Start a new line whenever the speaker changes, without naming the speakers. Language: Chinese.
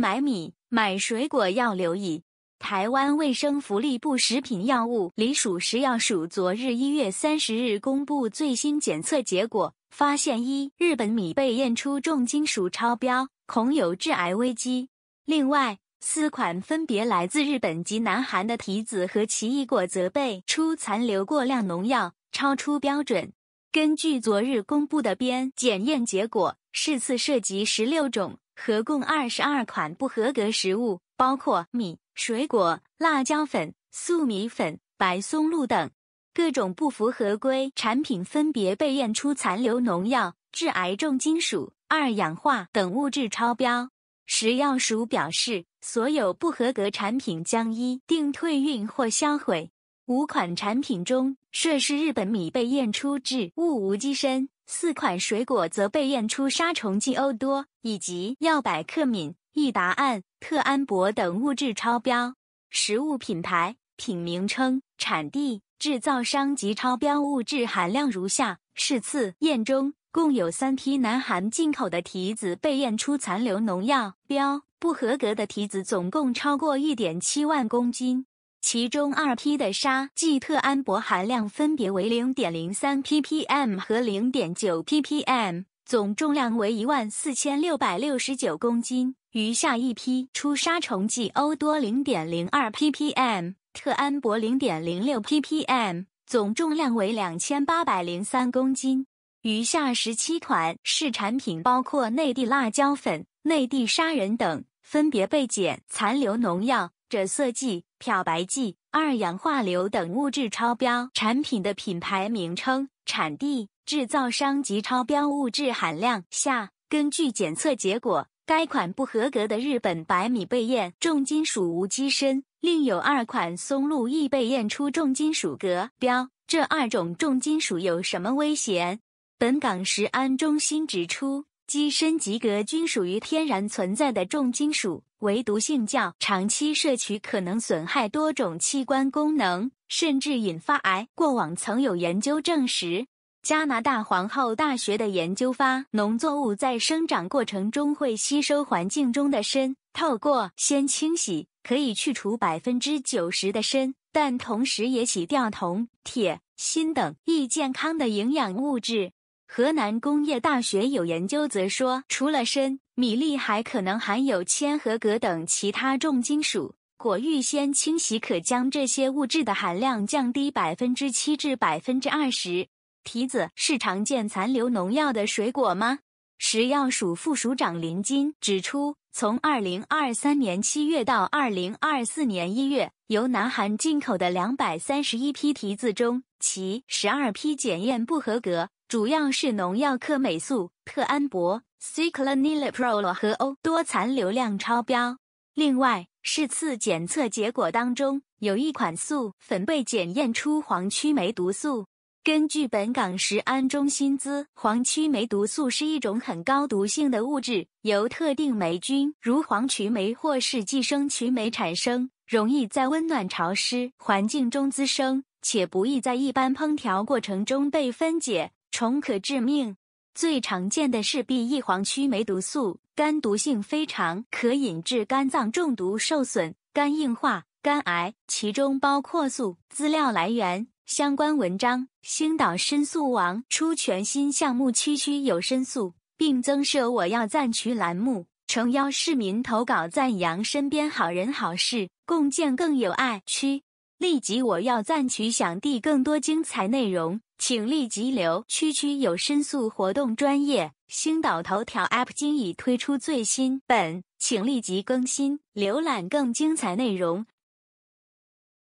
买米买水果要留意。台湾卫生福利部食品药物理属食药署昨日一月三十日公布最新检测结果，发现一日本米被验出重金属超标，恐有致癌危机。另外，四款分别来自日本及南韩的提子和奇异果则被出残留过量农药，超出标准。根据昨日公布的编检验结果，试次涉及十六种。合共二十二款不合格食物，包括米、水果、辣椒粉、粟米粉、白松露等，各种不符合规产品分别被验出残留农药、致癌重金属、二氧化等物质超标。食药署表示，所有不合格产品将一定退运或销毁。五款产品中，涉事日本米被验出物无机砷；四款水果则被验出杀虫剂欧多以及药百克敏、益达胺、特安博等物质超标。食物品牌、品名称、产地、制造商及超标物质含量如下：是次验中，共有三批南韩进口的提子被验出残留农药标不合格的提子，总共超过一点七万公斤。其中二批的沙即特安博含量分别为零点零三 ppm 和零点九 ppm，总重量为一万四千六百六十九公斤；余下一批出杀虫剂欧多零点零二 ppm、特安博零点零六 ppm，总重量为两千八百零三公斤；余下十七款是产品包括内地辣椒粉、内地沙仁等，分别被检残留农药、着色剂。漂白剂、二氧化硫等物质超标产品的品牌名称、产地、制造商及超标物质含量。下根据检测结果，该款不合格的日本白米被验重金属无机身，另有二款松露亦被验出重金属镉。标这二种重金属有什么危险？本港食安中心指出，机身及镉均属于天然存在的重金属。唯独性较长期摄取可能损害多种器官功能，甚至引发癌。过往曾有研究证实，加拿大皇后大学的研究发，农作物在生长过程中会吸收环境中的砷，透过先清洗可以去除百分之九十的砷，但同时也洗掉铜、铁、锌等易健康的营养物质。河南工业大学有研究则说，除了砷，米粒还可能含有铅和镉等其他重金属。果预先清洗可将这些物质的含量降低百分之七至百分之二十。提子是常见残留农药的水果吗？食药署副署长林金指出，从二零二三年七月到二零二四年一月，由南韩进口的两百三十一批提子中，其十二批检验不合格。主要是农药克美素、特安博、Ciclonilaprol 和欧多残留量超标。另外，试次检测结果当中有一款素粉被检验出黄曲霉毒素。根据本港食安中心资，黄曲霉毒素是一种很高毒性的物质，由特定霉菌如黄曲霉或是寄生曲霉产生，容易在温暖潮湿环境中滋生，且不易在一般烹调过程中被分解。虫可致命，最常见的是 B 异黄曲霉毒素，肝毒性非常，可引致肝脏中毒受损、肝硬化、肝癌，其中包括素。资料来源：相关文章。星岛申诉网出全新项目，区区有申诉，并增设“我要赞取栏目，诚邀市民投稿赞扬身边好人好事，共建更有爱区。立即“我要赞取，想递更多精彩内容。请立即留区区有申诉活动专业星岛头条 App 今已推出最新本，请立即更新浏览更精彩内容。